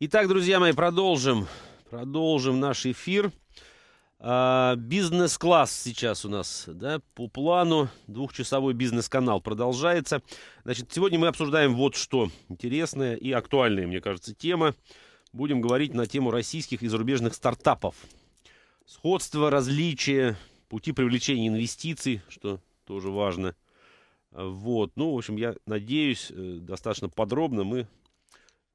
Итак, друзья мои, продолжим. Продолжим наш эфир. А, бизнес-класс сейчас у нас, да, по плану. Двухчасовой бизнес-канал продолжается. Значит, сегодня мы обсуждаем вот что. Интересная и актуальная, мне кажется, тема. Будем говорить на тему российских и зарубежных стартапов. Сходство, различия, пути привлечения инвестиций, что тоже важно. Вот, ну, в общем, я надеюсь, э, достаточно подробно мы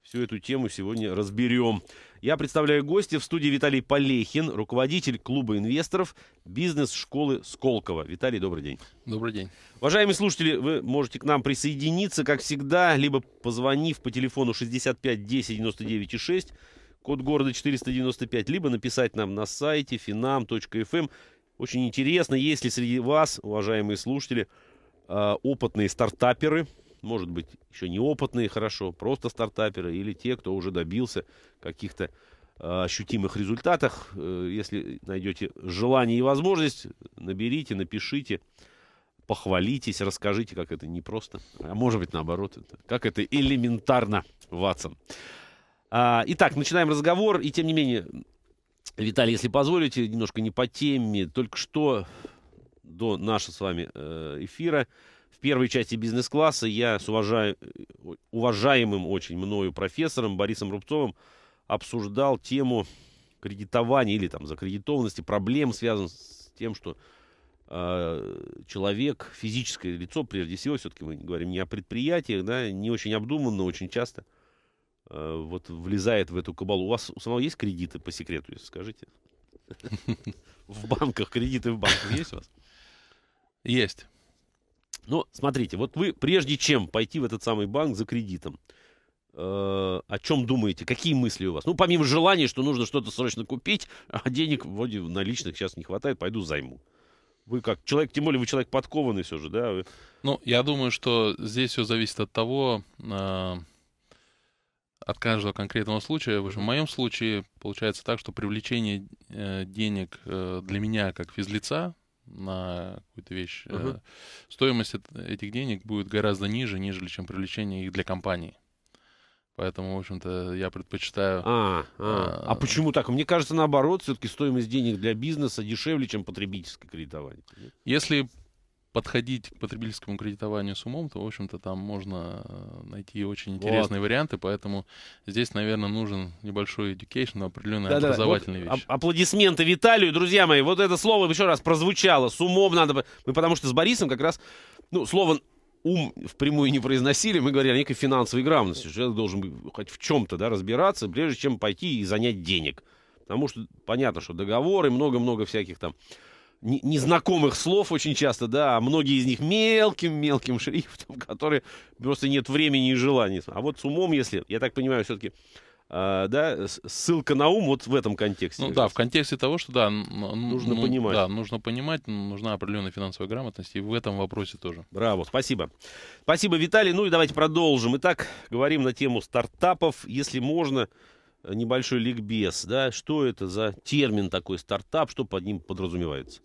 всю эту тему сегодня разберем. Я представляю гостя в студии Виталий Полехин, руководитель клуба инвесторов бизнес-школы Сколково. Виталий, добрый день. Добрый день. Уважаемые слушатели, вы можете к нам присоединиться, как всегда, либо позвонив по телефону 65 10 99 6, код города 495, либо написать нам на сайте finam.fm. Эм. Очень интересно, есть ли среди вас, уважаемые слушатели, а, опытные стартаперы – может быть, еще неопытные хорошо, просто стартаперы, или те, кто уже добился каких-то а, ощутимых результатах. Э, если найдете желание и возможность, наберите, напишите, похвалитесь, расскажите, как это непросто. А может быть, наоборот, как это элементарно, Ватсон. А, итак, начинаем разговор. И тем не менее, Виталий, если позволите, немножко не по теме. Только что до нашего с вами э, эфира первой части бизнес-класса я с уважа... Э, уважаемым очень мною профессором Борисом Рубцовым обсуждал тему кредитования или там закредитованности, проблем, связанных с тем, что а, человек, физическое лицо, прежде всего, все-таки мы говорим не о предприятиях, да, не очень обдуманно, очень часто э, вот влезает в эту кабалу. У вас у самого есть кредиты по секрету, если скажите? В банках, кредиты в банках есть у вас? Есть. Но ну, смотрите, вот вы прежде чем пойти в этот самый банк за кредитом, э, о чем думаете, какие мысли у вас? Ну, помимо желания, что нужно что-то срочно купить, а денег вроде наличных сейчас не хватает, пойду займу. Вы как человек, тем более вы человек подкованный все же, да? Вы... Ну, я думаю, что здесь все зависит от того, э, от каждого конкретного случая. В, общем, в моем случае получается так, что привлечение э, денег э, для меня как физлица на какую-то вещь, Uh-huh. стоимость этих денег будет гораздо ниже, нежели чем привлечение их для компании. Поэтому, в общем-то, я предпочитаю... А, а. а, а почему так? Мне кажется, наоборот, все-таки стоимость денег для бизнеса дешевле, чем потребительское кредитование. Если подходить к потребительскому кредитованию с умом, то, в общем-то, там можно э, найти очень интересные вот. варианты, поэтому здесь, наверное, нужен небольшой education, определенная да, образовательная да, да. Вот вещь. Аплодисменты Виталию, друзья мои, вот это слово еще раз прозвучало, с умом надо, бы, мы потому что с Борисом как раз, ну, слово ум впрямую не произносили, мы говорили о некой финансовой грамотности, что человек должен хоть в чем-то, да, разбираться, прежде чем пойти и занять денег, потому что понятно, что договоры, много-много всяких там незнакомых слов очень часто, да, а многие из них мелким-мелким шрифтом, которые просто нет времени и желания. А вот с умом, если, я так понимаю, все-таки а, да, ссылка на ум вот в этом контексте. Ну да, в контексте того, что да, нужно ну, понимать. Да, нужно понимать, нужна определенная финансовая грамотность, и в этом вопросе тоже. Браво, спасибо. Спасибо, Виталий. Ну и давайте продолжим. Итак, говорим на тему стартапов. Если можно, э, небольшой ликбез, да, что это за термин такой стартап, что под ним подразумевается?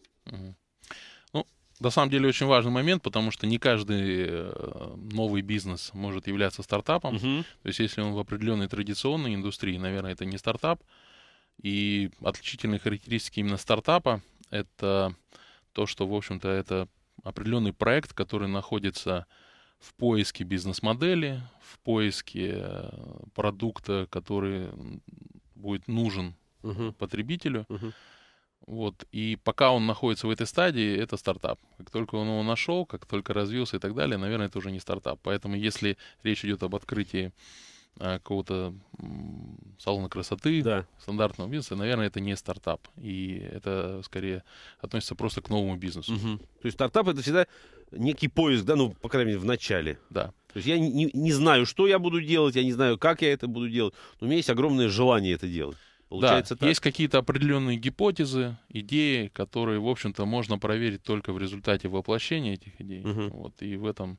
Ну, на самом деле очень важный момент, потому что не каждый э, новый бизнес может являться стартапом. Угу. То есть если он в определенной традиционной индустрии, наверное, это не стартап. И отличительные характеристики именно стартапа — это то, что, в общем-то, это определенный проект, который находится в поиске бизнес-модели, в поиске э, продукта, который будет нужен угу. потребителю. Угу. Вот. И пока он находится в этой стадии, это стартап. Как только он его нашел, как только развился и так далее, наверное, это уже не стартап. Поэтому если речь идет об открытии а, какого-то салона красоты, да. стандартного бизнеса, наверное, это не стартап. И это скорее относится просто к новому бизнесу. Угу. То есть стартап это всегда некий поиск, да, ну, по крайней мере, в начале. Да. То есть я не, не знаю, что я буду делать, я не знаю, как я это буду делать, но у меня есть огромное желание это делать. Получается да, так. есть какие-то определенные гипотезы, идеи, которые, в общем-то, можно проверить только в результате воплощения этих идей. Угу. Вот, и в этом,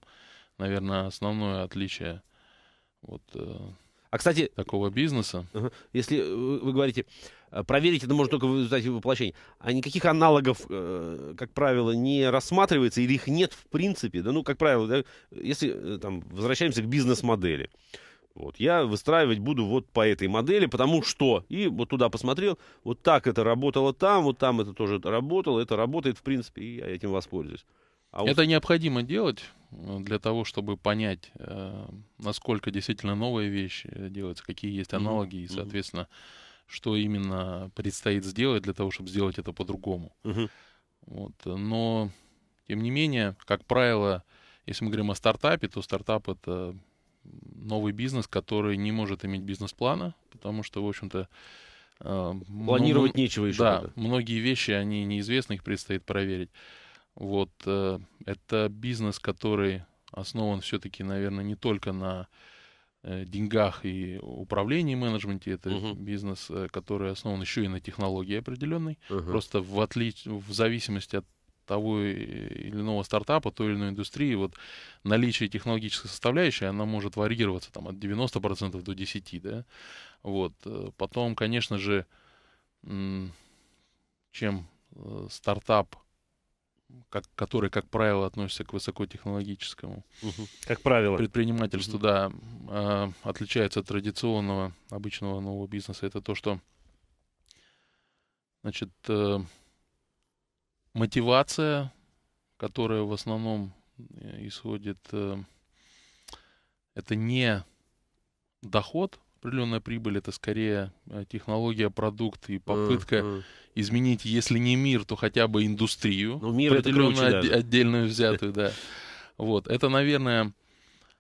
наверное, основное отличие вот, э, а, кстати, такого бизнеса. Если э, вы говорите, э, проверить это можно только в результате воплощения, а никаких аналогов, как правило, не рассматривается или их нет в принципе, да, ну, как правило, да, если там возвращаемся к бизнес-модели. Вот, я выстраивать буду вот по этой модели, потому что... И вот туда посмотрел, вот так это работало там, вот там это тоже работало, это работает, в принципе, и я этим воспользуюсь. А вот... Это необходимо делать э, для того, чтобы понять, э, насколько действительно новая вещь э, делается, какие есть аналоги, mm-hmm. и, соответственно, mm-hmm. что именно предстоит сделать для того, чтобы сделать это по-другому. Mm-hmm. Вот. Но, тем не менее, как правило, если мы говорим о стартапе, то стартап — это новый бизнес, который не может иметь бизнес-плана, потому что, в общем-то... Э, Планировать ну, нечего еще. Да, когда. многие вещи, они неизвестны, их предстоит проверить. Вот э, это бизнес, который основан все-таки, наверное, не только на э, деньгах и управлении менеджменте. Это Uh -huh. бизнес, который основан еще и на технологии определенной. Uh -huh. Просто в, отли... в зависимости от того или иного стартапа, той или иной индустрии, вот наличие технологической составляющей, она может варьироваться там от 90% до 10%, да, вот. Э, потом, конечно же, чем э, стартап как, который, как правило, относится к высокотехнологическому. Угу. Как правило. Предпринимательство, угу. да, э, отличается от традиционного, обычного нового бизнеса. Это то, что, значит, э, мотивация, которая в основном э, исходит, э, это не доход, определенная прибыль, это скорее э, технология, продукт и попытка mm -hmm. изменить, если не мир, то хотя бы индустрию, ну, мир определенно это круче, от, отдельную взятую, да. Вот, это, наверное,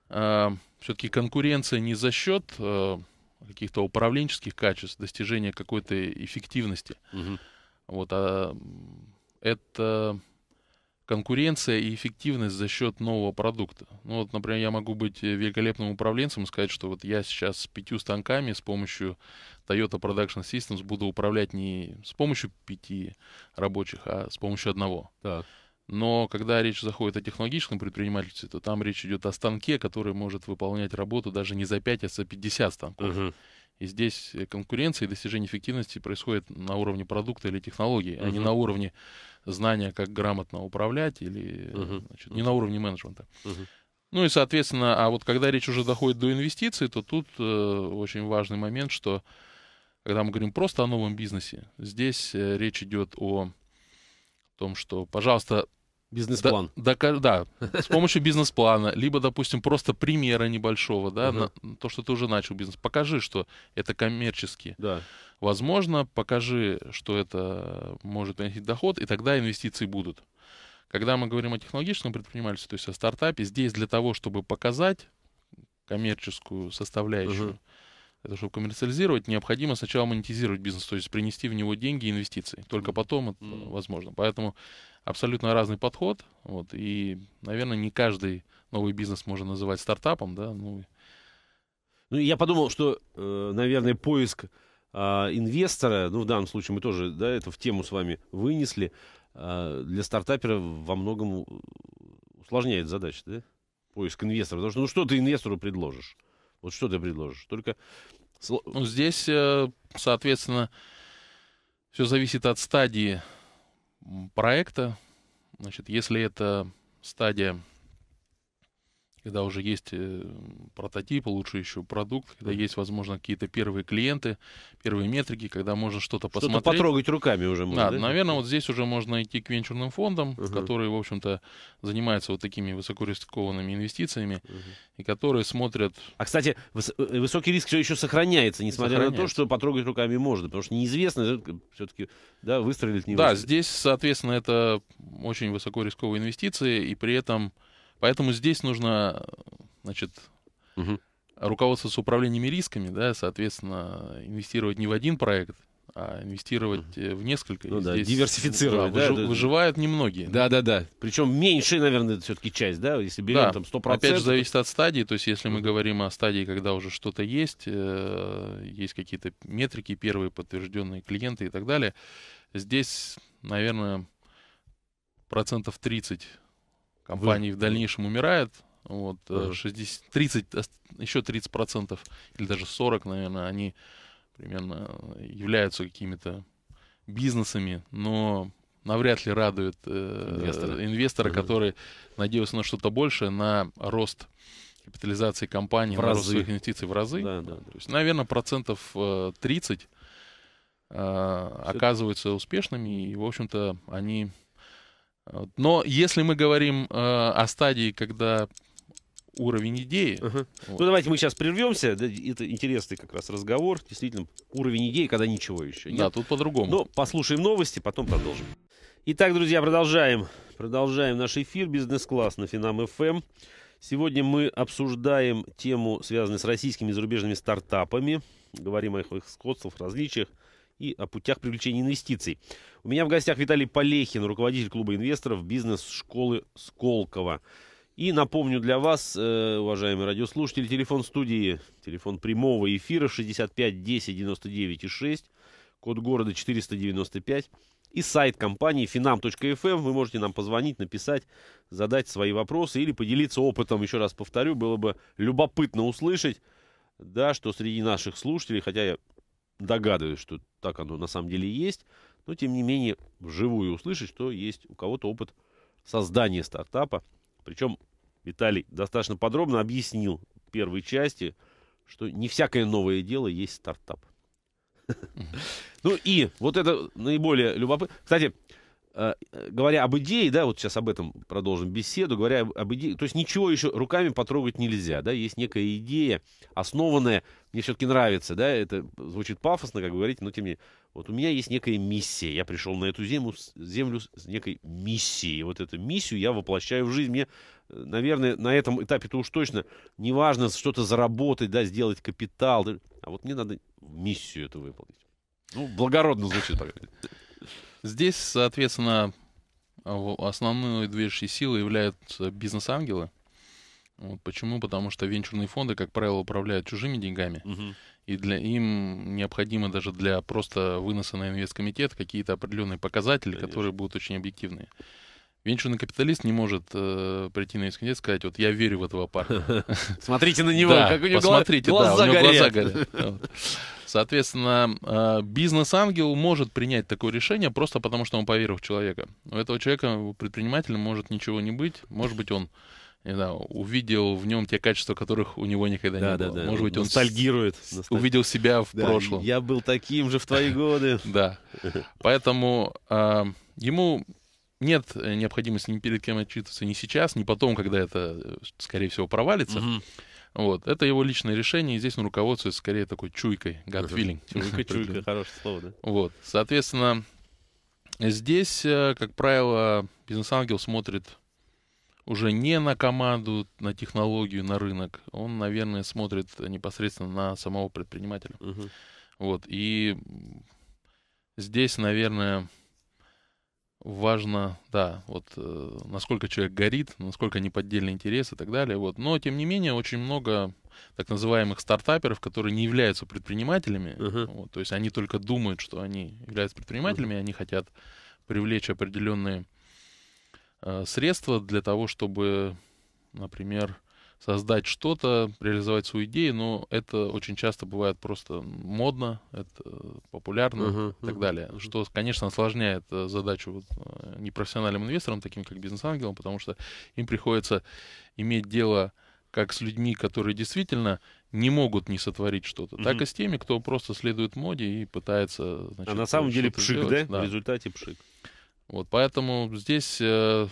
все-таки конкуренция не за счет каких-то управленческих качеств, достижения какой-то эффективности, вот, а это конкуренция и эффективность за счет нового продукта. Ну вот, например, я могу быть э, великолепным управленцем и сказать, что вот я сейчас с пятью станками с помощью Toyota Production Systems буду управлять не с помощью пяти рабочих, а с помощью одного. Так. Но когда речь заходит о технологичном предпринимательстве, то там речь идет о станке, который может выполнять работу даже не за 5, а за 50 станков. Угу. И здесь э, конкуренция и достижение эффективности происходит на уровне продукта или технологии, uh-huh. а не на уровне знания, как грамотно управлять, или uh-huh. значит, не на уровне менеджмента. Uh-huh. Ну и, соответственно, а вот когда речь уже доходит до инвестиций, то тут э, очень важный момент, что когда мы говорим просто о новом бизнесе, здесь э, речь идет о том, что, пожалуйста, Бизнес-план. Да, да, да, с помощью бизнес-плана, либо, допустим, просто примера небольшого, да, угу. на, то, что ты уже начал бизнес. Покажи, что это коммерчески. Да. Возможно, покажи, что это может принести доход, и тогда инвестиции будут. Когда мы говорим о технологическом предпринимательстве, то есть о стартапе, здесь для того, чтобы показать коммерческую составляющую, угу это чтобы коммерциализировать, необходимо сначала монетизировать бизнес, то есть принести в него деньги и инвестиции. Только потом это mm. возможно. Поэтому абсолютно разный подход. Вот, и, наверное, не каждый новый бизнес можно называть стартапом. Да? Ну, ну я подумал, что, э, наверное, поиск а, инвестора, ну, в данном случае мы тоже да, это в тему с вами вынесли, а, для стартапера во многом э, усложняет задачу, да? Поиск инвестора. Потому что, ну, что ты инвестору предложишь? Вот что ты предложишь? Только ну, здесь, э, соответственно, все зависит от стадии проекта. Значит, если это стадия когда уже есть эм, прототип, лучше еще продукт, когда есть, возможно, какие-то первые клиенты, первые метрики, когда можно что-то посмотреть. Что-то потрогать руками уже можно. Да, да, наверное, вот здесь уже можно идти к венчурным фондам, угу. которые, в общем-то, занимаются вот такими высокорискованными инвестициями угу. и которые смотрят... А, кстати, выс- э, высокий риск все еще сохраняется, несмотря сохраняется. на то, что потрогать руками можно, потому что неизвестно э, все-таки, да, выстрелит, не Да, выстрелит. здесь, соответственно, это очень высокорисковые инвестиции, и при этом Поэтому здесь нужно, значит, угу. руководствоваться управлениями рисками, да, соответственно, инвестировать не в один проект, а инвестировать угу. в несколько. Ну да, здесь, диверсифицировать. Да, да, выж, да, немногие. Да, да, да. Причем меньшая, наверное, все-таки часть, да, если берем да. там 100%. Опять же, зависит от стадии. То есть, если мы говорим о стадии, когда уже что-то есть, э, есть какие-то метрики, первые подтвержденные клиенты и так далее, здесь, наверное, процентов 30 компаний в дальнейшем умирает. Вот, uh-huh. 60, 30, еще 30 процентов, или даже 40, наверное, они примерно э, являются какими-то бизнесами, но навряд ли радует э, инвестора, инвестора uh который надеялся на что-то большее, на рост капитализации компании, в на разы. рост своих инвестиций в разы. Да, да. То есть, наверное, процентов 30 э, э оказываются успешными, и, в общем-то, они но если мы говорим э, о стадии, когда уровень идеи. Uh-huh. Вот. Ну давайте мы сейчас прервемся. Это интересный как раз разговор. Действительно, уровень идеи, когда ничего еще. Нет? Да, тут по-другому. Но ну, послушаем новости, потом продолжим. Итак, друзья, продолжаем. Продолжаем наш эфир «Бизнес-класс» на Финам ФМ. Сегодня мы обсуждаем тему, связанную с российскими и зарубежными стартапами. Говорим о их, их сходствах, различиях и о путях привлечения инвестиций. У меня в гостях Виталий Полехин, руководитель клуба инвесторов бизнес-школы Сколково. И напомню для вас, э, уважаемые радиослушатели, телефон студии, телефон прямого эфира 65 10 99 и 6, код города 495 и сайт компании finam.fm. Эм. Вы можете нам позвонить, написать, задать свои вопросы или поделиться опытом. Еще раз повторю, было бы любопытно услышать, да, что среди наших слушателей, хотя я догадываюсь, что так оно на самом деле и есть, но тем не менее вживую услышать, что есть у кого-то опыт создания стартапа. Причем Виталий достаточно подробно объяснил в первой части, что не всякое новое дело есть стартап. Ну и вот это наиболее любопытно. Кстати, Э, э, говоря об идее, да, вот сейчас об этом продолжим беседу, говоря об, об идее, то есть ничего еще руками потрогать нельзя, да, есть некая идея, основанная, мне все-таки нравится, да, это звучит пафосно, как вы говорите, но тем не менее, вот у меня есть некая миссия, я пришел на эту землю, землю с некой миссией, вот эту миссию я воплощаю в жизнь, мне, э, наверное, на этом этапе-то уж точно не важно что-то заработать, да, сделать капитал, да, а вот мне надо миссию эту выполнить. Ну, благородно звучит, по крайней мере. Здесь, соответственно, основной движущей силой являются бизнес-ангелы. Вот почему? Потому что венчурные фонды, как правило, управляют чужими деньгами, угу. и для им необходимо даже для просто выноса на инвесткомитет какие-то определенные показатели, Конечно. которые будут очень объективные. Венчурный капиталист не может э, прийти на инвесткомитет и сказать, вот я верю в этого парня. Смотрите на него, как у него глаза горят. Соответственно, а, бизнес-ангел может принять такое решение просто потому, что он поверил в человека. У этого человека, у предпринимателя, может ничего не быть. Может быть, он не знаю, увидел в нем те качества, которых у него никогда да, не было. Да, да. Может быть, он ностальгирует. Увидел себя в да, прошлом. Я был таким же в твои годы. Да. Поэтому а, ему нет необходимости ни перед кем отчитываться ни сейчас, ни потом, когда это, скорее всего, провалится. Вот. Это его личное решение, и здесь он руководствуется скорее такой чуйкой, gut feeling. Чуйка, чуйка, хорошее слово, да. Вот. Соответственно, здесь, э, как правило, бизнес-ангел смотрит уже не на команду, на технологию, на рынок. Он, наверное, смотрит непосредственно на самого предпринимателя. Угу. Вот. И здесь, наверное, важно, да, вот э, насколько человек горит, насколько неподдельный интерес и так далее. Вот. Но, тем не менее, очень много так называемых стартаперов, которые не являются предпринимателями. Uh-huh. Вот, то есть они только думают, что они являются предпринимателями, uh-huh. они хотят привлечь определенные э, средства для того, чтобы, например, создать что-то, реализовать свою идею, но это очень часто бывает просто модно, это э, популярно uh-huh, и так далее, что, конечно, осложняет э, задачу вот э, непрофессиональным инвесторам, таким как бизнес-ангелам, потому что им приходится иметь дело как с людьми, которые действительно не могут не сотворить что-то, mm-hmm. так и с теми, кто просто следует моде и пытается. А значит, а на самом деле пшик, да? да? В результате пшик. Вот, поэтому здесь э,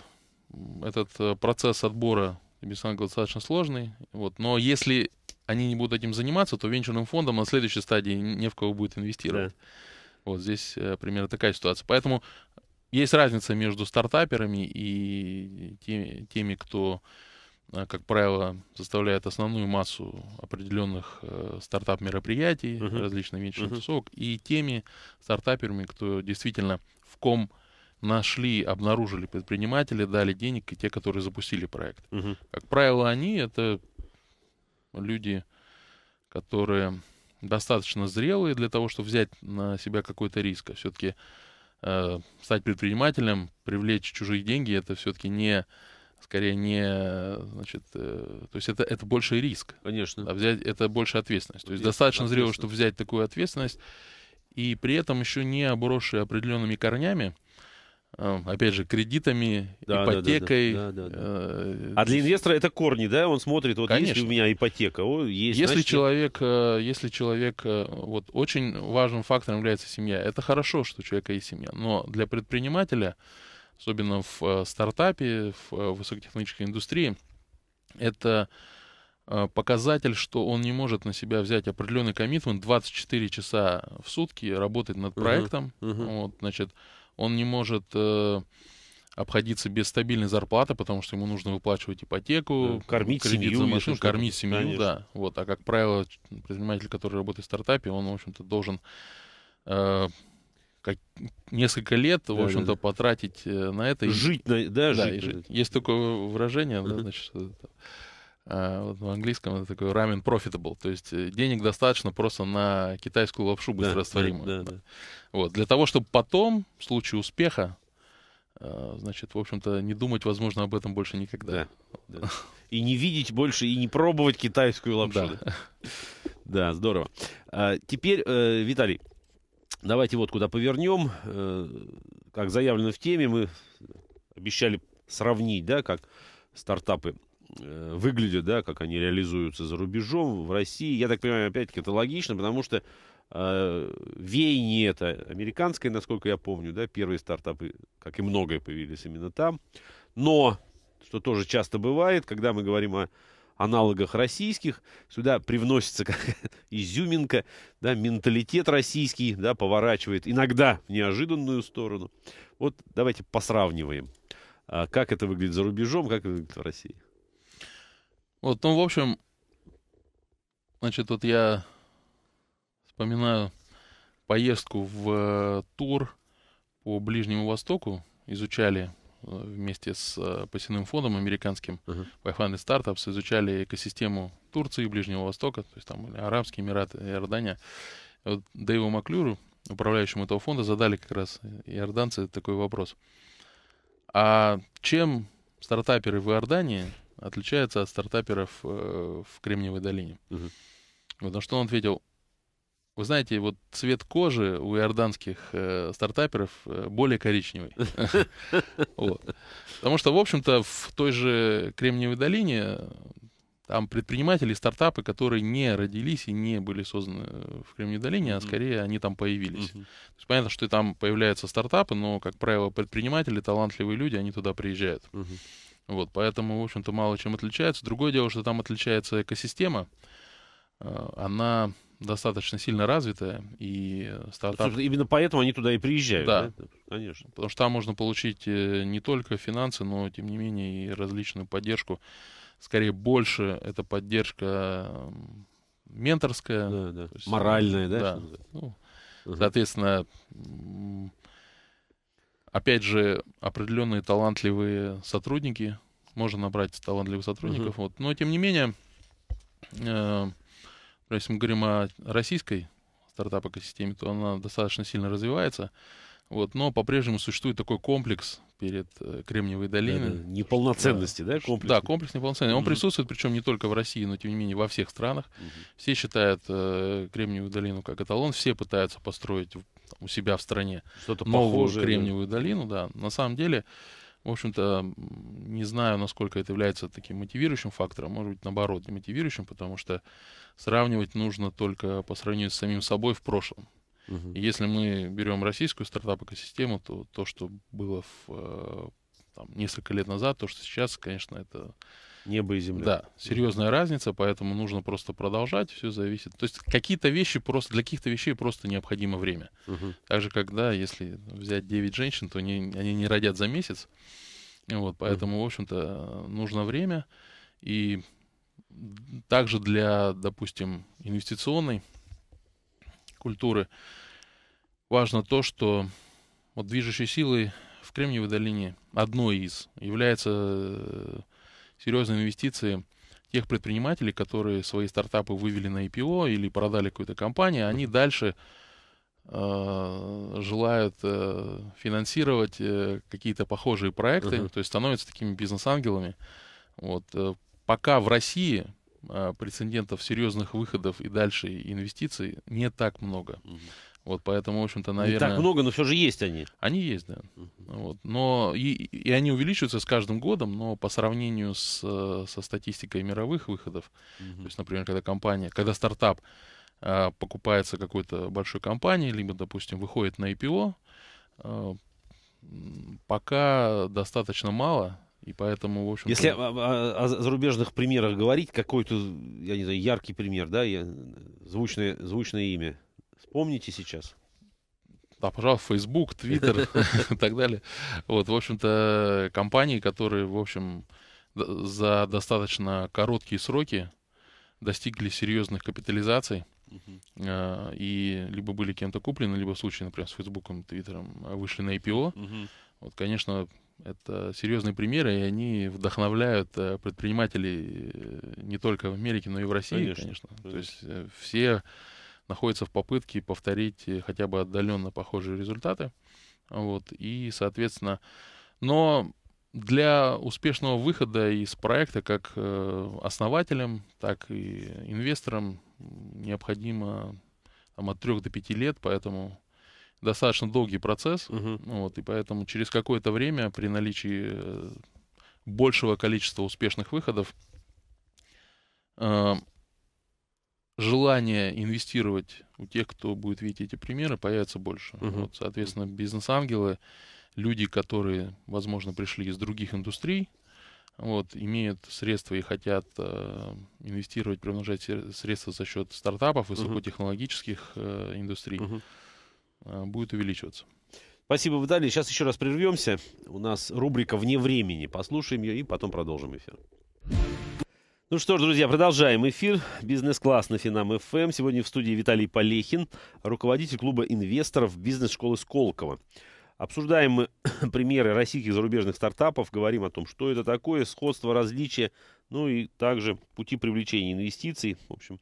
этот процесс отбора Бизнес-ангел достаточно сложный. Вот. Но если они не будут этим заниматься, то венчурным фондом на следующей стадии не в кого будет инвестировать. Да. Вот здесь э, примерно такая ситуация. Поэтому есть разница между стартаперами и теми, теми кто, э, как правило, составляет основную массу определенных э, стартап-мероприятий, uh-huh. различных венчурных uh-huh. тусовок, и теми стартаперами, кто действительно в ком нашли, обнаружили предприниматели, дали денег и те, которые запустили проект. Угу. Как правило, они это люди, которые достаточно зрелые для того, чтобы взять на себя какой-то риск. А все-таки э, стать предпринимателем, привлечь чужие деньги, это все-таки не скорее не, значит, э, то есть это, это больше риск. Конечно. А взять, это больше ответственность. То есть Здесь достаточно зрело, чтобы взять такую ответственность, и при этом еще не обросшие определенными корнями, Эм, опять же, кредитами, да, ипотекой. Да, да, да, да, э, да. А для инвестора это корни, да? Он смотрит, вот Конечно. есть ли у меня ипотека? О, есть, если, значит... человек, э, если человек... Э, вот очень важным фактором является семья. Это хорошо, что у человека есть семья. Но для предпринимателя, особенно в стартапе, в высокотехнологической индустрии, это показатель, что он не может на себя взять определенный коммитмент 24 часа в сутки работать над проектом. Uh-huh, uh-huh. Вот, значит, он не может э, обходиться без стабильной зарплаты, потому что ему нужно выплачивать ипотеку, да, э, кормить кредит семью, за машину, кормить семью, конечно. да. Вот, а как правило, предприниматель, который работает в стартапе, он, в общем-то, должен э, как, несколько лет, да, в общем-то, да. потратить э, на это. Жить, и, на, да, да жить. И жить. Есть такое выражение, да, значит, а, вот в английском это такой рамен profitable, то есть э, денег достаточно просто на китайскую лапшу быстрорастворимую. Да, да, да, да. Вот, для того, чтобы потом, в случае успеха, а, значит, в общем-то, не думать, возможно, об этом больше никогда. Да, да. И не видеть больше, и не пробовать китайскую лапшу. Да, да здорово. А, теперь, э, Виталий, давайте вот куда повернем. Э, как заявлено в теме, мы обещали сравнить, да, как стартапы Э, выглядят, да, как они реализуются за рубежом, в России. Я так понимаю, опять-таки, это логично, потому что э, веяние это американское, насколько я помню, да, первые стартапы, как и многое, появились именно там. Но, что тоже часто бывает, когда мы говорим о аналогах российских, сюда привносится как изюминка, да, менталитет российский, да, поворачивает иногда в неожиданную сторону. Вот давайте посравниваем, а, как это выглядит за рубежом, как это выглядит в России. Вот, ну, в общем, значит, вот я вспоминаю поездку в э, тур по Ближнему Востоку. Изучали э, вместе с э, посевным фондом американским uh-huh. Wi-Fi Startups, изучали экосистему Турции и Ближнего Востока, то есть там Арабские Эмираты, Иордания. вот Дэйву Маклюру, управляющему этого фонда, задали как раз иорданцы такой вопрос. А чем стартаперы в Иордании отличается от стартаперов э, в Кремниевой долине. Угу. Вот на что он ответил, вы знаете, вот цвет кожи у иорданских э, стартаперов э, более коричневый. Потому что, в общем-то, в той же Кремниевой долине э, там предприниматели, стартапы, которые не родились и не были созданы э, в Кремниевой долине, а скорее они там появились. То есть понятно, что и там появляются стартапы, но, как правило, предприниматели, талантливые люди, они туда приезжают. Вот, поэтому, в общем-то, мало чем отличается. Другое дело, что там отличается экосистема. Э, она достаточно сильно развитая, и стартап... именно поэтому они туда и приезжают, да? да? Конечно. Потому что там можно получить э, не только финансы, но, тем не менее, и различную поддержку. Скорее, больше это поддержка менторская. Да, да. Есть, Моральная, да? Да. Ну, Соответственно, Опять же, определенные талантливые сотрудники, можно набрать талантливых сотрудников. Угу. Вот. Но, тем не менее, э, если мы говорим о российской стартап-экосистеме, то она достаточно сильно развивается. Вот, но по-прежнему существует такой комплекс перед э, Кремниевой долиной. Да, Неполноценности, да, да комплекс? Да, комплекс неполноценности. Он угу. присутствует, причем не только в России, но тем не менее во всех странах. Угу. Все считают э, Кремниевую долину как эталон, все пытаются построить у себя в стране Что-то новую похожее, Кремниевую да. долину, да. На самом деле, в общем-то, не знаю, насколько это является таким мотивирующим фактором, может быть, наоборот, не мотивирующим, потому что сравнивать нужно только по сравнению с самим собой в прошлом. Угу. И если мы берем российскую стартап-экосистему, то то, что было в, э, там, несколько лет назад, то, что сейчас, конечно, это... Небо и земля. Да, серьезная разница, поэтому нужно просто продолжать, все зависит. То есть какие-то вещи просто, для каких-то вещей просто необходимо время. Угу. Так же, когда, если взять 9 женщин, то не, они не родят за месяц. Вот, поэтому, угу. в общем-то, нужно время. И также для, допустим, инвестиционной культуры, важно то, что вот движущей силой в Кремниевой долине одной из является э, серьезные инвестиции тех предпринимателей, которые свои стартапы вывели на IPO или продали какую-то компанию, они дальше э, желают э, финансировать э, какие-то похожие проекты, uh-huh. то есть становятся такими бизнес-ангелами. Вот. Э, пока в России а, прецедентов серьезных выходов и дальше инвестиций не так много. Вот поэтому, в общем-то, наверное... Не так много, но все же есть они. Они есть, да. Вот. Но и, и они увеличиваются с каждым годом, но по сравнению с, со статистикой мировых выходов, угу. то есть, например, когда компания, когда стартап а, покупается какой-то большой компанией, либо, допустим, выходит на IPO, а, пока достаточно мало и поэтому, в общем Если о, о зарубежных примерах говорить, какой-то, я не знаю, яркий пример, да, я, звучное, звучное имя, вспомните сейчас. Да, пожалуйста, Facebook, Twitter и так далее. Вот, в общем-то, компании, которые, в общем, за достаточно короткие сроки достигли серьезных капитализаций, э, и либо были кем-то куплены, либо в случае, например, с Фейсбуком, Твиттером э, вышли на IPO. Вот, конечно, это серьезные примеры, и они вдохновляют э, предпринимателей э, не только в Америке, но и в России, конечно. конечно. То есть э, все находятся в попытке повторить хотя бы отдаленно похожие результаты. Вот, и, соответственно, но для успешного выхода из проекта как основателям, так и инвесторам необходимо там, от 3 до 5 лет, поэтому достаточно долгий процесс, угу. вот, и поэтому через какое-то время при наличии э, большего количества успешных выходов э, желание инвестировать у тех, кто будет видеть эти примеры, появится больше. Угу. Вот, соответственно, бизнес-ангелы, люди, которые, возможно, пришли из других индустрий, вот, имеют средства и хотят э, инвестировать, приумножать средства за счет стартапов высокотехнологических э, индустрий. Uh-huh. Э, будет увеличиваться. Спасибо, Виталий. Сейчас еще раз прервемся. У нас рубрика «Вне времени». Послушаем ее и потом продолжим эфир. Ну что ж, друзья, продолжаем эфир. Бизнес-класс на Финам ФМ. Сегодня в студии Виталий Полехин, руководитель клуба инвесторов бизнес-школы «Сколково». Обсуждаем мы примеры российских и зарубежных стартапов, говорим о том, что это такое, сходство, различия, ну и также пути привлечения инвестиций. В общем,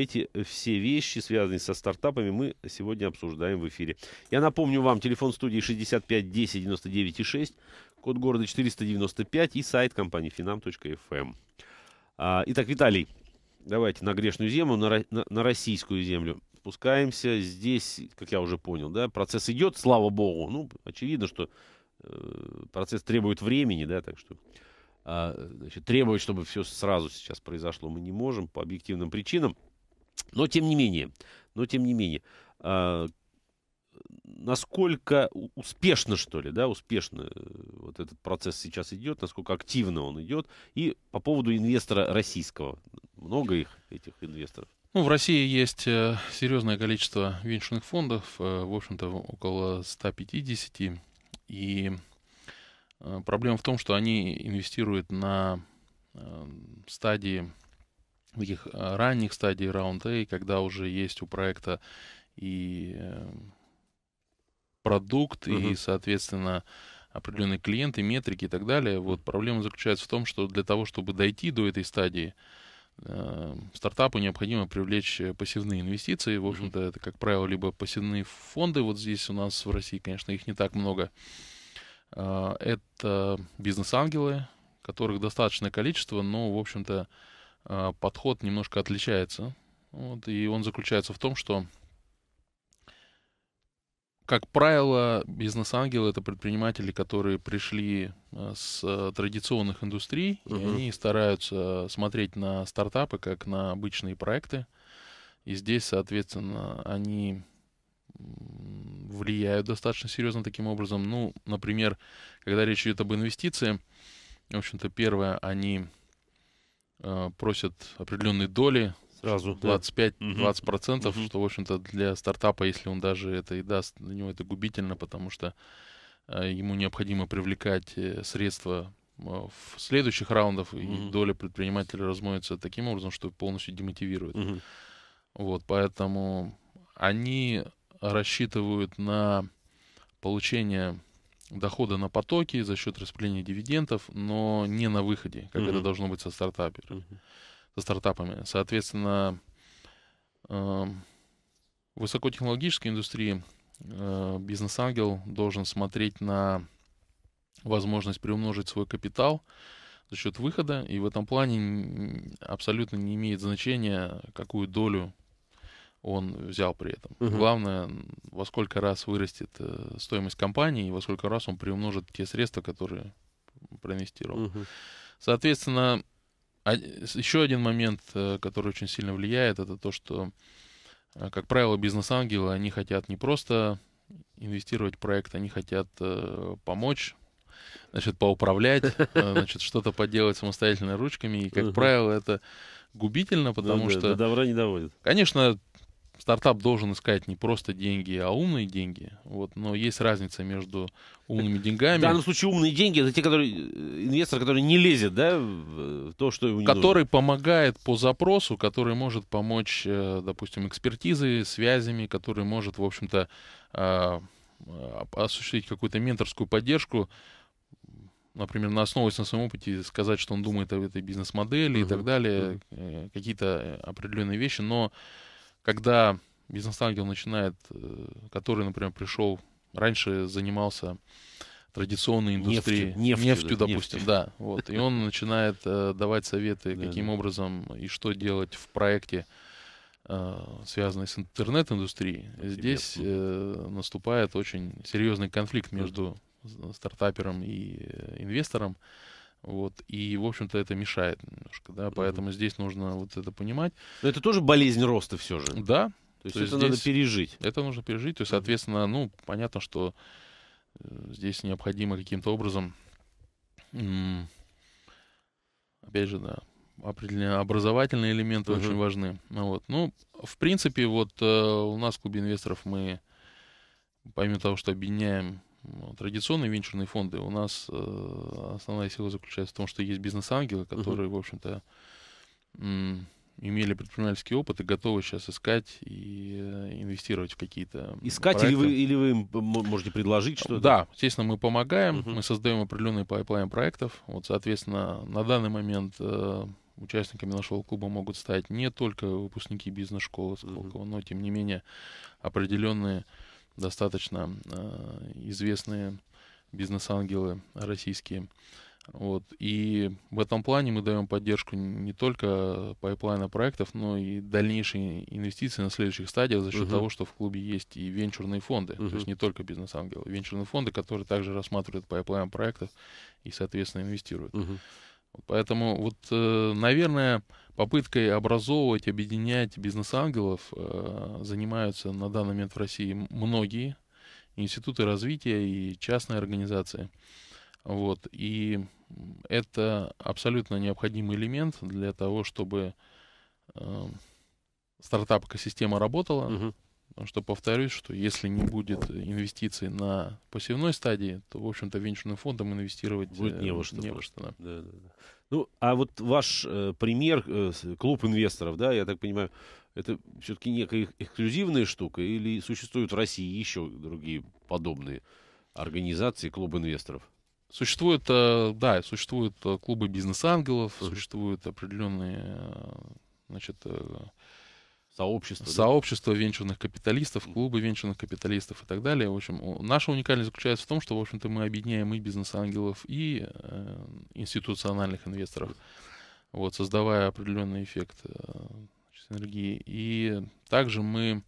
эти э, все вещи, связанные со стартапами, мы сегодня обсуждаем в эфире. Я напомню вам, телефон студии 65 10 99 6, код города 495 и сайт компании finam.fm. Эм. А, итак, Виталий, давайте на грешную землю, на, на, на российскую землю спускаемся. Здесь, как я уже понял, да, процесс идет, слава богу. Ну, очевидно, что э, процесс требует времени, да, так что э, значит, требовать, чтобы все сразу сейчас произошло, мы не можем по объективным причинам. Но тем не менее, но тем не менее, э, насколько успешно, что ли, да, успешно э, вот этот процесс сейчас идет, насколько активно он идет, и по поводу инвестора российского, много их, этих инвесторов? Ну, в России есть э, серьезное количество венчурных фондов, э, в общем-то, около 150, и проблема в том, что они инвестируют на стадии таких э, ранних стадий раунд A, когда уже есть у проекта и э, продукт, uh-huh. и, соответственно, определенные клиенты, метрики и так далее. Вот проблема заключается в том, что для того, чтобы дойти до этой стадии, э, стартапу необходимо привлечь пассивные инвестиции. В общем-то, это, как правило, либо пассивные фонды. Вот здесь у нас в России, конечно, их не так много. А, это бизнес-ангелы, которых достаточное количество, но, в общем-то, а, подход немножко отличается. Вот, и он заключается в том, что, как правило, бизнес-ангелы — это предприниматели, которые пришли а, с а, традиционных индустрий, uh-huh. и они стараются смотреть на стартапы как на обычные проекты. И здесь, соответственно, они влияют достаточно серьезно таким образом. Ну, например, когда речь идет об инвестициях, в общем-то, первое, они Э, просят определенные доли, сразу 25-20 процентов, угу. что, в общем-то, для стартапа, если он даже это и даст, для него это губительно, потому что э, ему необходимо привлекать э, средства в следующих раундах, угу. и доля предпринимателя размоется таким образом, что полностью демотивирует. Угу. Вот, поэтому они рассчитывают на получение дохода на потоке за счет распределения дивидендов, но не на выходе, как mm-hmm. это должно быть со, стартапер, mm-hmm. со стартапами. Соответственно, э, высокотехнологической индустрии э, бизнес-ангел должен смотреть на возможность приумножить свой капитал за счет выхода, и в этом плане абсолютно не имеет значения, какую долю он взял при этом. Угу. Главное, во сколько раз вырастет э, стоимость компании и во сколько раз он приумножит те средства, которые проинвестировал. Угу. Соответственно, еще один момент, э, который очень сильно влияет, это то, что, э, как правило, бизнес-ангелы, они хотят не просто инвестировать в проект, они хотят помочь, значит, поуправлять, значит, что-то поделать самостоятельно ручками. И, как правило, это губительно, потому что... добра не доводит. Конечно, стартап должен искать не просто деньги, а умные деньги. Вот, но есть разница между умными деньгами. В данном случае умные деньги это те, которые э, инвестор, который не лезет, да, в то, что ему не который нужно. помогает по запросу, который может помочь, э, допустим, экспертизой, связями, который может, в общем-то, э, осуществить какую-то менторскую поддержку например, на основываясь на своем опыте, сказать, что он думает об этой бизнес-модели uh-huh, и так далее, uh-huh. какие-то определенные вещи, но когда бизнес-ангел начинает, э, который, например, пришел, раньше занимался традиционной индустрией нефтью, нефтью, нефтью да, допустим, нефтью. да, вот, и он начинает э, давать советы, каким образом и что делать в проекте, э, связанный с интернет-индустрией. Здесь э, наступает очень серьезный конфликт между стартапером и э, инвестором. Вот, и, в общем-то, это мешает немножко, да, поэтому угу. здесь нужно вот это понимать. Но это тоже болезнь роста все же. Да. То есть то это здесь надо пережить. Это нужно пережить, то есть, соответственно, ну, понятно, что э, здесь необходимо каким-то образом, опять же, да, определенные образовательные элементы угу. очень важны. Ну Вот. Ну, в принципе, вот э, у нас в клубе инвесторов мы, помимо того, что объединяем традиционные венчурные фонды, у нас э, основная сила заключается в том, что есть бизнес-ангелы, которые, uh-huh. в общем-то, имели предпринимательский опыт и готовы сейчас искать и э, инвестировать в какие-то Искать проекты. или вы, или вы им можете предложить что-то? Да, естественно, мы помогаем, uh-huh. мы создаем определенный пайплайн проектов. Вот, соответственно, на данный момент э, участниками нашего клуба могут стать не только выпускники бизнес-школы uh-huh. но, тем не менее, определенные достаточно э, известные бизнес-ангелы российские. Вот. И в этом плане мы даем поддержку не только пайплайна проектов, но и дальнейшие инвестиции на следующих стадиях за счет uh-huh. того, что в клубе есть и венчурные фонды, uh-huh. то есть не только бизнес-ангелы, венчурные фонды, которые также рассматривают пайплайн проектов и, соответственно, инвестируют. Uh-huh. Поэтому вот, э, наверное, попыткой образовывать, объединять бизнес-ангелов э, занимаются на данный момент в России многие институты развития и частные организации. Вот. И это абсолютно необходимый элемент для того, чтобы э, стартап-экосистема работала, угу. Потому что, повторюсь, что если не будет э, инвестиций на посевной стадии, то, в общем-то, венчурным фондом инвестировать будет э, не во что. Не во что да. Да, да, да. Ну, а вот ваш э, пример, э, клуб инвесторов, да, я так понимаю, это все-таки некая эксклюзивная штука или существуют в России еще другие подобные организации, клуб инвесторов? Существуют, э, да, существуют э, клубы бизнес-ангелов, существуют определенные, значит, Сообщество. Сообщество да? венчурных капиталистов, клубы венчурных капиталистов и так далее. В общем, наша уникальность заключается в том, что, в общем-то, мы объединяем и бизнес-ангелов, и э, институциональных инвесторов, вот, создавая определенный эффект э, синергии. И также мы,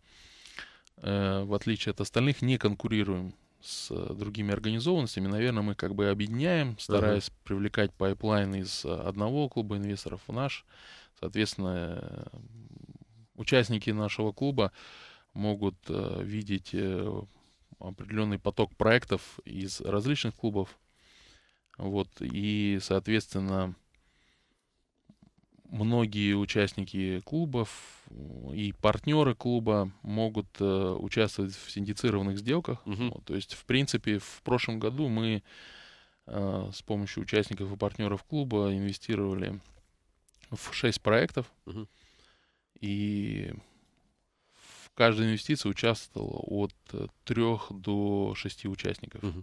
э, в отличие от остальных, не конкурируем с э, другими организованностями. Наверное, мы как бы объединяем, стараясь uh-huh. привлекать пайплайн из одного клуба инвесторов в наш. Соответственно, участники нашего клуба могут э, видеть э, определенный поток проектов из различных клубов. Вот, и, соответственно, многие участники клубов и партнеры клуба могут э, участвовать в синдицированных сделках. Угу. Ну, то есть, в принципе, в прошлом году мы э, с помощью участников и партнеров клуба инвестировали в 6 проектов. Угу. И в каждой инвестиции участвовало от 3 э, до 6 участников. Угу.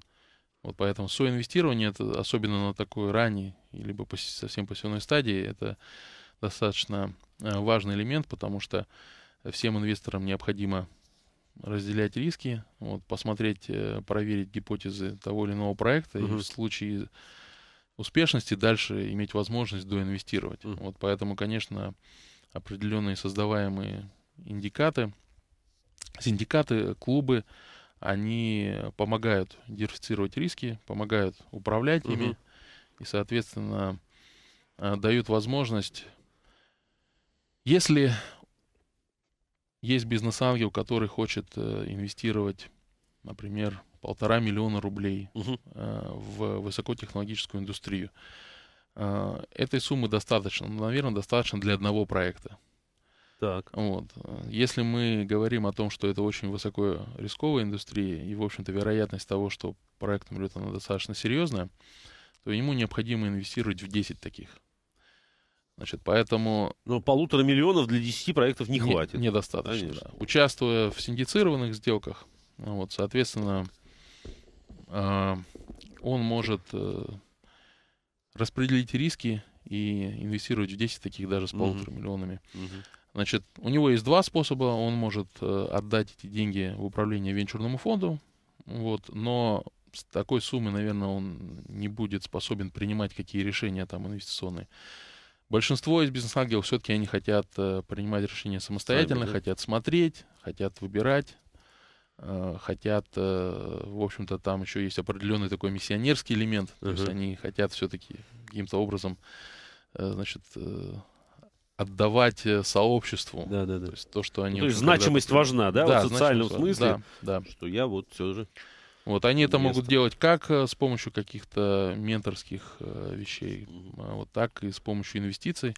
Вот поэтому соинвестирование, это особенно на такой ранней, либо совсем пассивной стадии, это достаточно э, важный элемент, потому что всем инвесторам необходимо разделять риски, вот, посмотреть, э, проверить гипотезы того или иного проекта, uh и в случае успешности дальше иметь возможность доинвестировать. uh Вот поэтому, конечно, определенные создаваемые индикаты, синдикаты, клубы, они помогают диверсифицировать риски, помогают управлять угу. ими и, соответственно, э, дают возможность, если есть бизнес-ангел, который хочет э, инвестировать, например, полтора миллиона рублей угу. в высокотехнологическую индустрию, Э, этой суммы достаточно, ну, наверное, достаточно для одного проекта. Так. Вот. Если мы говорим о том, что это очень высоко рисковая индустрия, и, в общем-то, вероятность того, что проект умрет, она достаточно серьезная, то ему необходимо инвестировать в 10 таких. Значит, поэтому... Но полутора миллионов для 10 проектов не, не хватит. Недостаточно. Да. Участвуя в синдицированных сделках, ну вот, соответственно, э, он может э, распределить риски и инвестировать в 10 таких даже с полутора миллионами. mm Значит, у него есть два способа. Он может э, отдать эти деньги в управление венчурному фонду, вот, но с такой суммы, наверное, он не будет способен принимать какие решения там инвестиционные. Большинство из бизнес-ангелов все-таки они хотят э, принимать решения самостоятельно, Сами, да? хотят смотреть, хотят выбирать, Э, хотят, э, в общем-то, там еще есть определенный такой миссионерский элемент, то uh-huh. есть они хотят все-таки каким-то образом, э, значит, отдавать сообществу. Да, да, да. То есть то, что они. Ну, то есть значимость когда... важна, да, да в социальном смысле. Да, да. Что я вот все же. Вот они это место. могут делать как с помощью каких-то менторских вещей, а вот так и с помощью инвестиций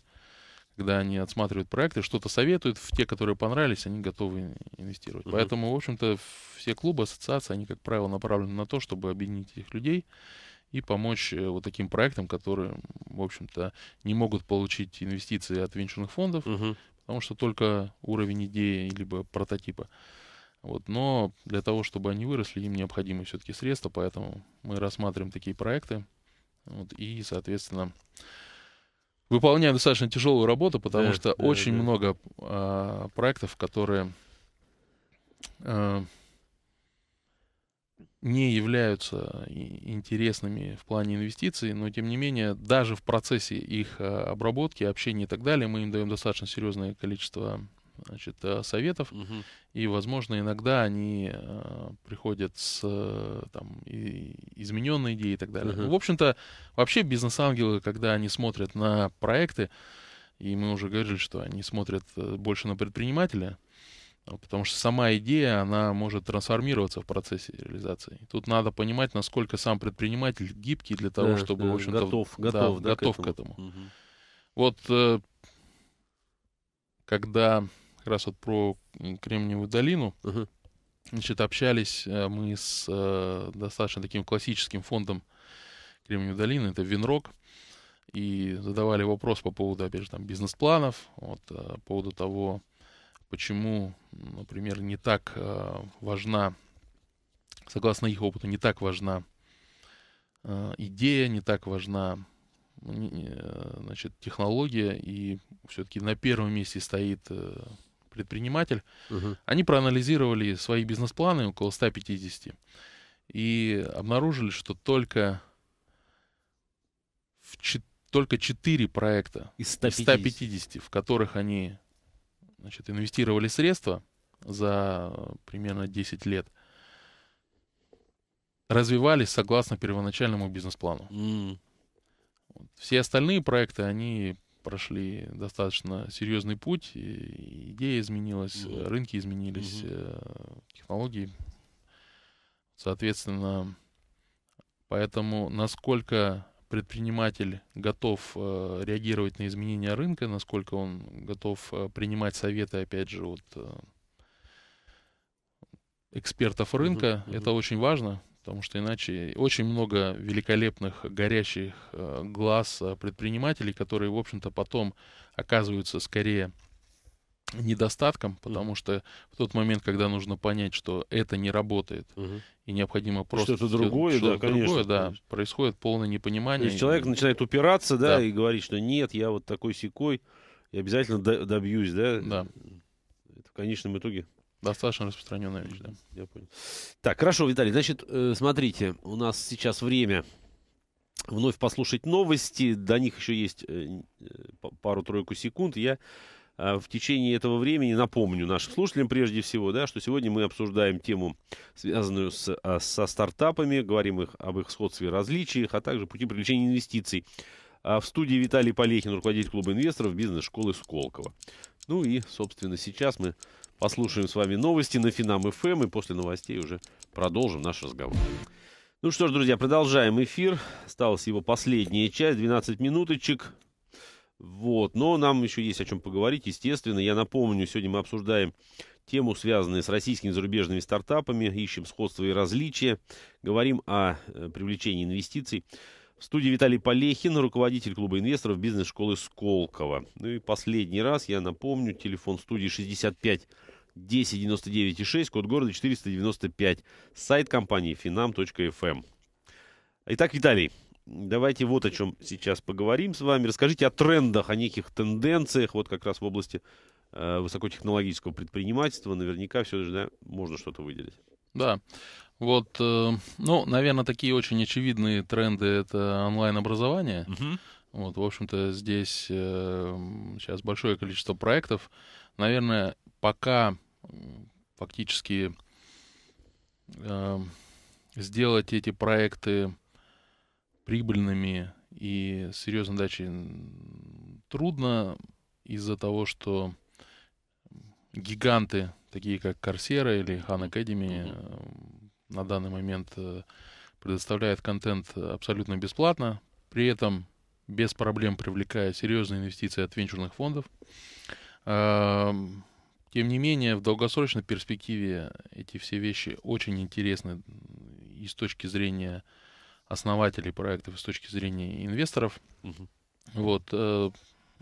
когда они отсматривают проекты, что-то советуют, в те, которые понравились, они готовы инвестировать. Uh-huh. Поэтому, в общем-то, все клубы, ассоциации, они, как правило, направлены на то, чтобы объединить этих людей и помочь э, вот таким проектам, которые, в общем-то, не могут получить инвестиции от венчурных фондов, uh-huh. потому что только уровень идеи либо прототипа. Вот. Но для того, чтобы они выросли, им необходимы все-таки средства, поэтому мы рассматриваем такие проекты. Вот, и, соответственно, выполняем достаточно тяжелую работу, потому да, что да, очень да. много а, проектов, которые а, не являются интересными в плане инвестиций, но тем не менее, даже в процессе их а, обработки, общения и так далее, мы им даем достаточно серьезное количество значит, э, советов. Угу. И, возможно, иногда они э, приходят с э, там, и, измененной идеей и так далее. Угу. в общем-то, вообще бизнес-ангелы, когда они смотрят на проекты, и мы уже говорили, что они смотрят э, больше на предпринимателя, а, потому что сама идея, она может трансформироваться в процессе реализации. Тут надо понимать, насколько сам предприниматель гибкий для того, да, чтобы, да, в общем-то, готов, готов, да, готов к этому. К этому. Угу. Вот когда как раз вот про Кремниевую долину. Угу. Значит, общались э, мы с э, достаточно таким классическим фондом Кремниевой долины, это Винрок, и задавали вопрос по поводу, опять же, там, бизнес-планов, вот, э, по поводу того, почему, например, не так э, важна, согласно их опыту, не так важна э, идея, не так важна э, значит, технология, и все-таки на первом месте стоит предприниматель, угу. они проанализировали свои бизнес-планы, около 150, и обнаружили, что только, в, только 4 проекта из 150. 150, в которых они значит, инвестировали средства за примерно 10 лет, развивались согласно первоначальному бизнес-плану. Mm. Все остальные проекты, они прошли достаточно серьезный путь. идея изменилась, Mm-hmm. рынки изменились, Mm-hmm. технологии. Соответственно, поэтому насколько предприниматель готов э, реагировать на изменения рынка, насколько он готов э, принимать советы, опять же, вот экспертов рынка, mm-hmm. это очень важно потому что иначе очень много великолепных горящих э, глаз э, предпринимателей, которые, в общем-то, потом оказываются скорее недостатком, потому что в тот момент, когда нужно понять, что это не работает, угу. и необходимо просто что-то другое, что да, другое, конечно, да, конечно. происходит полное непонимание. То есть человек начинает упираться, да, да, и говорит, что нет, я вот такой секой, и обязательно добьюсь, да. Да. Это в конечном итоге Достаточно распространенная вещь, да. Я понял. Так, хорошо, Виталий, значит, э, смотрите, у нас сейчас время вновь послушать новости. До них еще есть э, э, пару-тройку секунд. Я в течение этого времени напомню нашим слушателям прежде всего, да, что сегодня мы обсуждаем тему, связанную с, а, со стартапами, говорим их об их сходстве и различиях, а также пути привлечения инвестиций. А в студии Виталий Полехин, руководитель клуба инвесторов бизнес-школы Сколково. Ну и, собственно, сейчас мы послушаем с вами новости на Финам ФМ эм, и после новостей уже продолжим наш разговор. Ну что ж, друзья, продолжаем эфир. Осталась его последняя часть, 12 минуточек. Вот, но нам еще есть о чем поговорить, естественно. Я напомню, сегодня мы обсуждаем тему, связанную с российскими зарубежными стартапами, ищем сходства и различия, говорим о э, привлечении инвестиций. В студии Виталий Полехин, руководитель клуба инвесторов бизнес-школы Сколково. Ну и последний раз, я напомню, телефон студии 65 10996, код города 495, сайт компании finam.fm. Эм. Итак, Виталий, давайте вот о чем сейчас поговорим с вами. Расскажите о трендах, о неких тенденциях, вот как раз в области э, высокотехнологического предпринимательства. Наверняка все же да, можно что-то выделить. Да. Вот, э, ну, наверное, такие очень очевидные тренды это онлайн-образование. Угу. Вот, в общем-то, здесь сейчас э, большое количество проектов. Наверное, пока фактически э, сделать эти проекты прибыльными и серьезной дачи трудно из-за того, что гиганты, такие как Корсера или Хан Academy, на данный момент э, предоставляет контент абсолютно бесплатно, при этом без проблем привлекая серьезные инвестиции от венчурных фондов. Тем не менее, в долгосрочной перспективе эти все вещи очень интересны и с точки зрения основателей проектов, и с точки зрения инвесторов. Угу. Вот. Э,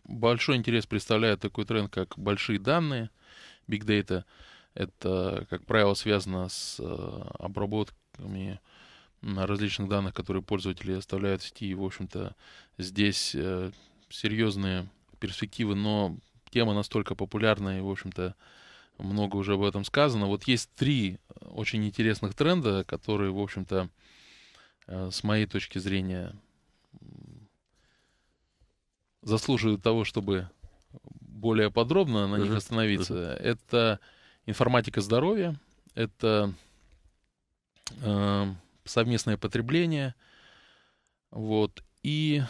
большой интерес представляет такой тренд, как большие данные, big data – это, как правило, связано с э, обработками различных данных, которые пользователи оставляют в сети. И, в общем-то, здесь э, серьезные перспективы, но тема настолько популярна и, в общем-то, много уже об этом сказано. Вот есть три э, очень интересных тренда, которые, в общем-то, с моей точки зрения, заслуживают того, чтобы более подробно на них остановиться. Это Информатика здоровья — это э, совместное потребление. Вот. И,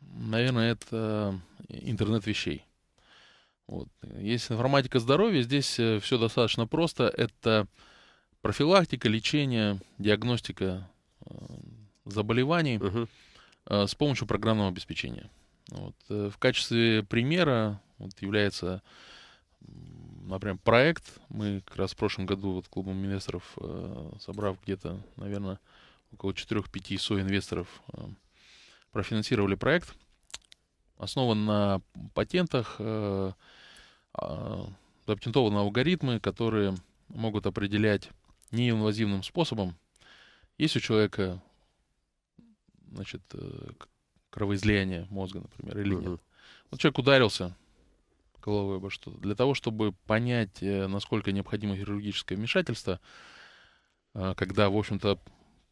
наверное, это интернет вещей. Вот. Есть информатика здоровья, здесь э, все достаточно просто. Это профилактика, лечение, диагностика э, заболеваний угу. э, с помощью программного обеспечения. Вот. Э, в качестве примера вот, является например, проект. Мы как раз в прошлом году вот клубом инвесторов, э, собрав где-то, наверное, около 4-5 соинвесторов, э, профинансировали проект. Основан на патентах, э, э, запатентованы алгоритмы, которые могут определять неинвазивным способом, есть у человека значит, э, кровоизлияние мозга, например, или нет. Вот человек ударился, головы обо что-то. Для того, чтобы понять, э, насколько необходимо хирургическое вмешательство, э, когда, в общем-то,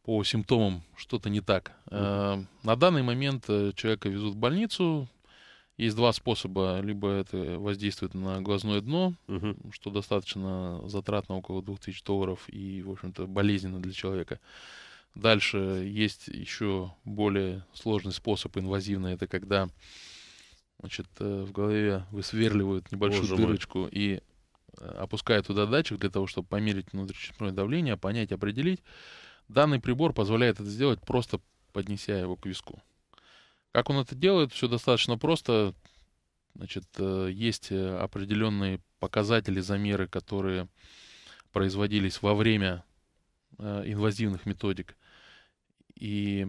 по симптомам что-то не так. Э, на данный момент человека везут в больницу. Есть два способа. Либо это воздействует на глазное дно, угу. что достаточно затратно, около 2000 долларов, и, в общем-то, болезненно для человека. Дальше есть еще более сложный способ, инвазивный. Это когда значит, э, в голове высверливают небольшую Боже дырочку мой. и э, опускают туда датчик для того, чтобы померить внутричерепное давление, понять, определить. Данный прибор позволяет это сделать, просто поднеся его к виску. Как он это делает, все достаточно просто. Значит, э, есть определенные показатели, замеры, которые производились во время инвазивных методик. И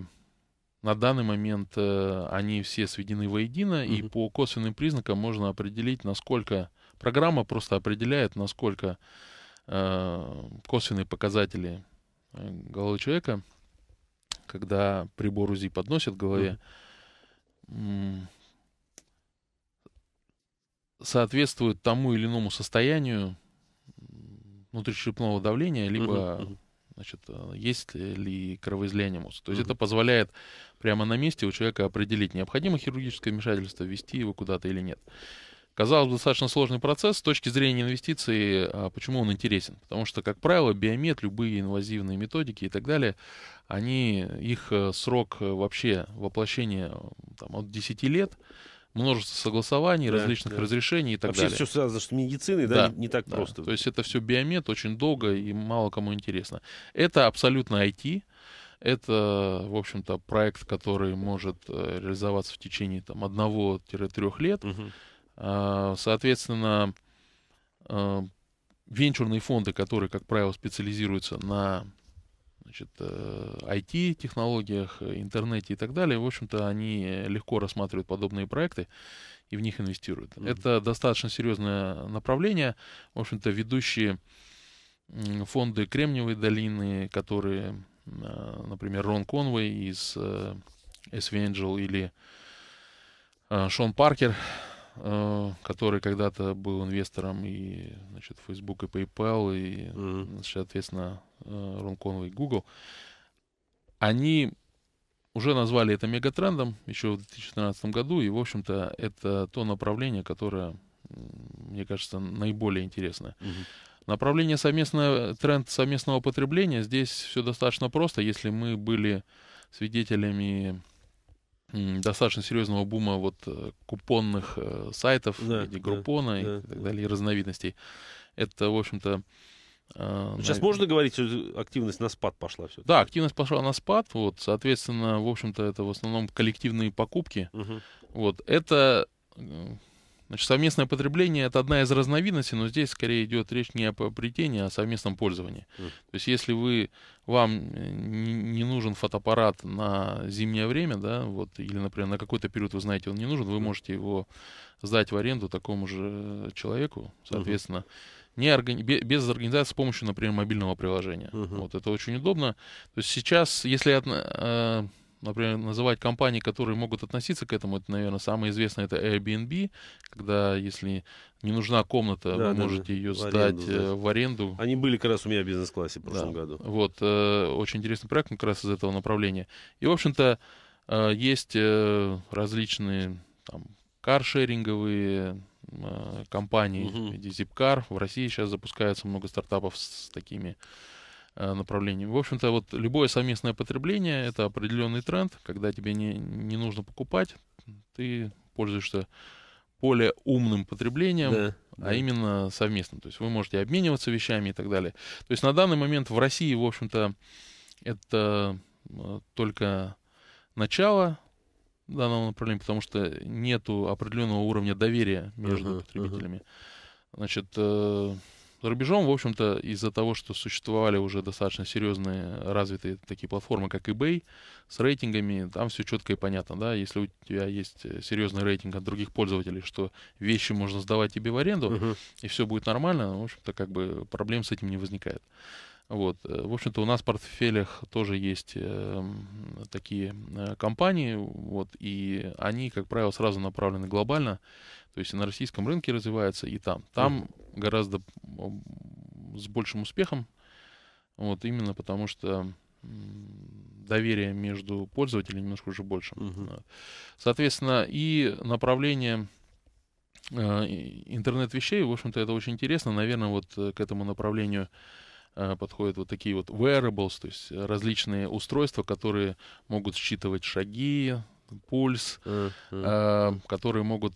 на данный момент э, они все сведены воедино, mm-hmm. и по косвенным признакам можно определить, насколько программа просто определяет, насколько э, косвенные показатели э, головы человека, когда прибор УЗИ подносят к голове, mm-hmm. соответствует тому или иному состоянию внутричерепного давления, либо mm-hmm значит, э, есть ли кровоизлияние мозга. То есть mm-hmm. это позволяет прямо на месте у человека определить, необходимо хирургическое вмешательство, ввести его куда-то или нет. Казалось бы, достаточно сложный процесс. С точки зрения инвестиций, а почему он интересен? Потому что, как правило, биомед, любые инвазивные методики и так далее, они, их э, срок э, вообще воплощения там, от 10 лет – множество согласований, да, различных да. разрешений и так Вообще далее. Вообще все связано с медициной, да, да не, не так да. просто. То есть это все биомед, очень долго и мало кому интересно. Это абсолютно IT, это, в общем-то, проект, который может э, реализоваться в течение там, одного-трех лет. Угу. Соответственно, э, венчурные фонды, которые, как правило, специализируются на значит, IT-технологиях, э, э, интернете и так далее, в общем-то, они легко рассматривают подобные проекты и в них инвестируют. Mm-hmm. Это достаточно серьезное направление. В общем-то, ведущие фонды Кремниевой долины, которые, э, например, Рон Конвей из SV Angel или Шон Паркер, который когда-то был инвестором и значит, Facebook и PayPal, и, mm-hmm. соответственно, Э, Рон Конвей, Google, они уже назвали это мегатрендом еще в 2013 году, и, в общем-то, это то направление, которое, мне кажется, наиболее интересное. Угу. Направление совместного, тренд совместного потребления, здесь все достаточно просто. Если мы были свидетелями достаточно серьезного бума вот э, купонных э, сайтов, да, где группона да, и да, так далее, и разновидностей, это, в общем-то, а, Сейчас можно говорить, что активность на спад пошла все? Да, активность пошла на спад. Вот, соответственно, в общем-то, это в основном коллективные покупки. Угу. Вот, это э, Значит, совместное потребление это одна из разновидностей, но здесь скорее идет речь не о приобретении, а о совместном пользовании. Mm. То есть, если вы вам э, не нужен фотоаппарат на зимнее время, да, вот, или, например, на какой-то период вы знаете, он не нужен, вы можете его сдать в аренду такому же человеку, соответственно. mm не органи- без организации с помощью, например, мобильного приложения. Uh-huh. Вот это очень удобно. То есть сейчас, если от, э, например, называть компании, которые могут относиться к этому, это, наверное, самое известное это Airbnb, когда если не нужна комната, да, вы можете ее сдать в аренду, да. Э, в аренду. Они были как раз у меня в бизнес-классе в прошлом да. году. Вот, э, очень интересный проект как раз из этого направления. И, в общем-то, э, есть э, различные там, каршеринговые Э, компаний угу. Zipcar В России сейчас запускается много стартапов с такими э, направлениями. В общем-то, вот любое совместное потребление — это определенный тренд, когда тебе не, не нужно покупать, ты пользуешься более умным потреблением, да, а да. именно совместным. То есть вы можете обмениваться вещами и так далее. То есть на данный момент в России, в общем-то, это э, только начало данного направления, потому что нет определенного уровня доверия между uh-huh, потребителями. Uh-huh. Значит, э, за рубежом, в общем-то, из-за того, что существовали уже достаточно серьезные развитые такие платформы, как eBay, с рейтингами, там все четко и понятно, да, если у тебя есть э, серьезный рейтинг от других пользователей, что вещи можно сдавать тебе в аренду, uh-huh. и все будет нормально, в общем-то, как бы проблем с этим не возникает. Вот. Э, в общем-то, у нас в портфелях тоже есть эм, такие э, компании, вот, и они, как правило, сразу направлены глобально, то есть на российском рынке развивается и там. Там mm-hmm. гораздо с большим успехом, вот, именно потому что доверие между пользователями немножко уже больше. Mm-hmm. Соответственно, и направление э, интернет-вещей, в общем-то, это очень интересно. Наверное, вот к этому направлению Э, подходят вот такие вот wearables, то есть э, различные устройства, которые могут считывать шаги, пульс, э, которые могут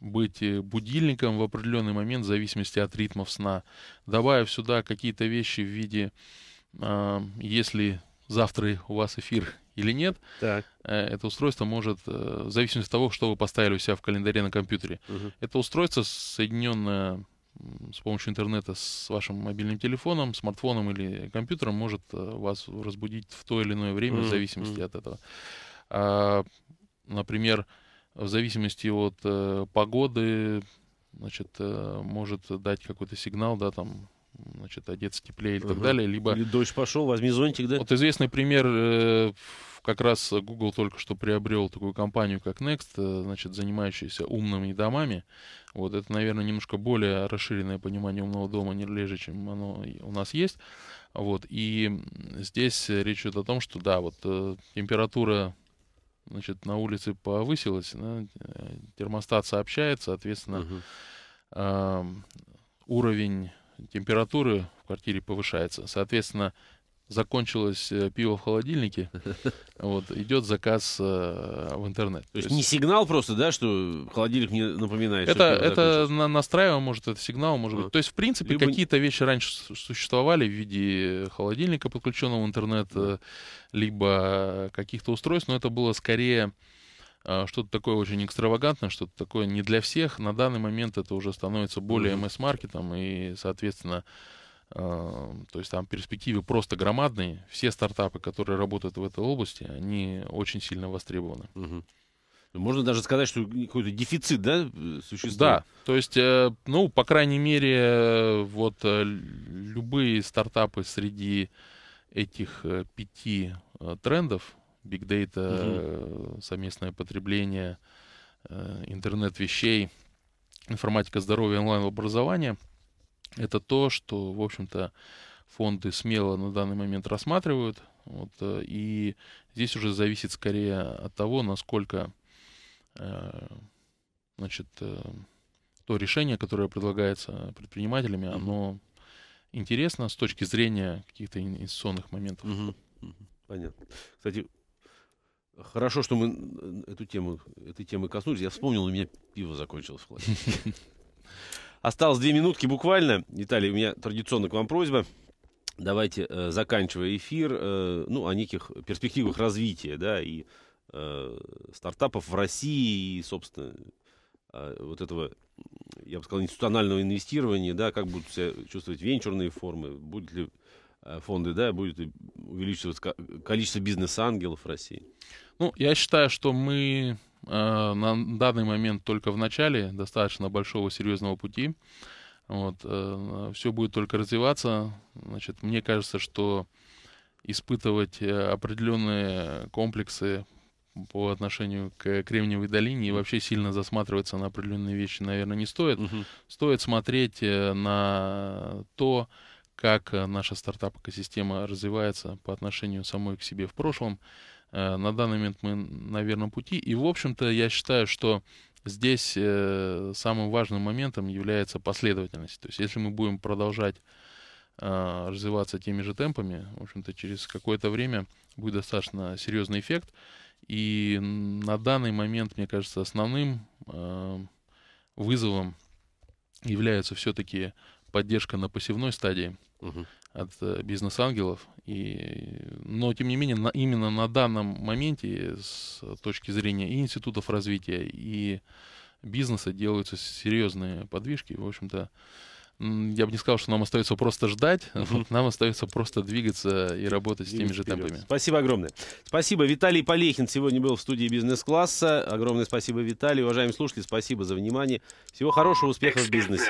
быть будильником в определенный момент в зависимости от ритмов сна. Добавив сюда какие-то вещи в виде, если завтра у вас эфир или нет, так. это устройство может, в зависимости от того, что вы поставили у себя в календаре на компьютере, угу. это устройство соединенное с помощью интернета с вашим мобильным телефоном, смартфоном или компьютером может э, вас разбудить в то или иное время mm-hmm. в зависимости mm-hmm. от этого. А, например, в зависимости от э, погоды, значит, э, может дать какой-то сигнал, да, там, значит, одеться теплее или uh-huh. так далее, либо... Или дождь пошел, возьми зонтик, да? Вот известный пример э, как раз Google только что приобрел такую компанию, как Next, э, значит, занимающуюся умными домами. Вот это, наверное, немножко более расширенное понимание умного дома, нежели чем оно у нас есть. Вот, и здесь речь идет о том, что, да, вот э, температура значит, на улице повысилась, да, э, термостат сообщает, соответственно, угу. э, уровень температуры в квартире повышается. Соответственно, закончилось э, пиво в холодильнике, вот, идет заказ э, в интернет. То, есть не сигнал просто, да, что холодильник не напоминает? Это, это на, настраиваем, может, это сигнал, может быть. А. То есть, в принципе, Либо... какие-то вещи раньше существовали в виде холодильника, подключенного в интернет, э, либо каких-то устройств, но это было скорее что-то такое очень экстравагантное, что-то такое не для всех. На данный момент это уже становится более МС-маркетом, и, соответственно, то есть там перспективы просто громадные. Все стартапы, которые работают в этой области, они очень сильно востребованы. Угу. Можно даже сказать, что какой-то дефицит, да, э, существует? Да, то есть, э, ну, по крайней мере, э, вот любые стартапы среди этих пяти трендов, big data, угу. совместное потребление, интернет вещей, информатика здоровья, онлайн-образование — это то, что, в общем-то, фонды смело на данный момент рассматривают. Вот, э, и здесь уже зависит скорее от того, насколько э, значит, э, то решение, которое предлагается предпринимателями, оно интересно с точки зрения каких-то инвестиционных моментов. Угу. Угу. Понятно. Кстати, хорошо, что мы эту тему, этой темы коснулись. Я вспомнил, у меня пиво закончилось в классе. Осталось две минутки буквально. Виталий, у меня традиционно к вам просьба. Давайте, э, заканчивая эфир, э, ну, о неких перспективах развития, да, и э, стартапов в России, и, собственно, э, вот этого, я бы сказал, институционального инвестирования, да, как будут себя чувствовать венчурные формы, будут ли фонды, да, будет увеличиваться количество бизнес-ангелов в России? Ну, я считаю, что мы Э, на данный момент только в начале достаточно большого серьезного пути. Вот, э, все будет только развиваться. Значит, мне кажется, что испытывать э, определенные комплексы по отношению к Кремниевой долине и вообще сильно засматриваться на определенные вещи, наверное, не стоит. Угу. Стоит смотреть на то, как наша стартап-экосистема развивается по отношению самой к себе в прошлом, Э, на данный момент мы на верном пути. И, в общем-то, я считаю, что здесь э, самым важным моментом является последовательность. То есть, если мы будем продолжать э, развиваться теми же темпами, в общем-то, через какое-то время будет достаточно серьезный эффект. И на данный момент, мне кажется, основным вызовом является все-таки поддержка на посевной стадии. Угу от э, бизнес-ангелов. И, но, тем не менее, на, именно на данном моменте с точки зрения и институтов развития, и бизнеса делаются серьезные подвижки. В общем-то, я бы не сказал, что нам остается просто ждать, вот нам остается просто двигаться и работать и с теми же вперед. темпами. Спасибо огромное. Спасибо. Виталий Полехин сегодня был в студии бизнес-класса. Огромное спасибо, Виталий. Уважаемые слушатели, спасибо за внимание. Всего хорошего, успехов в бизнесе.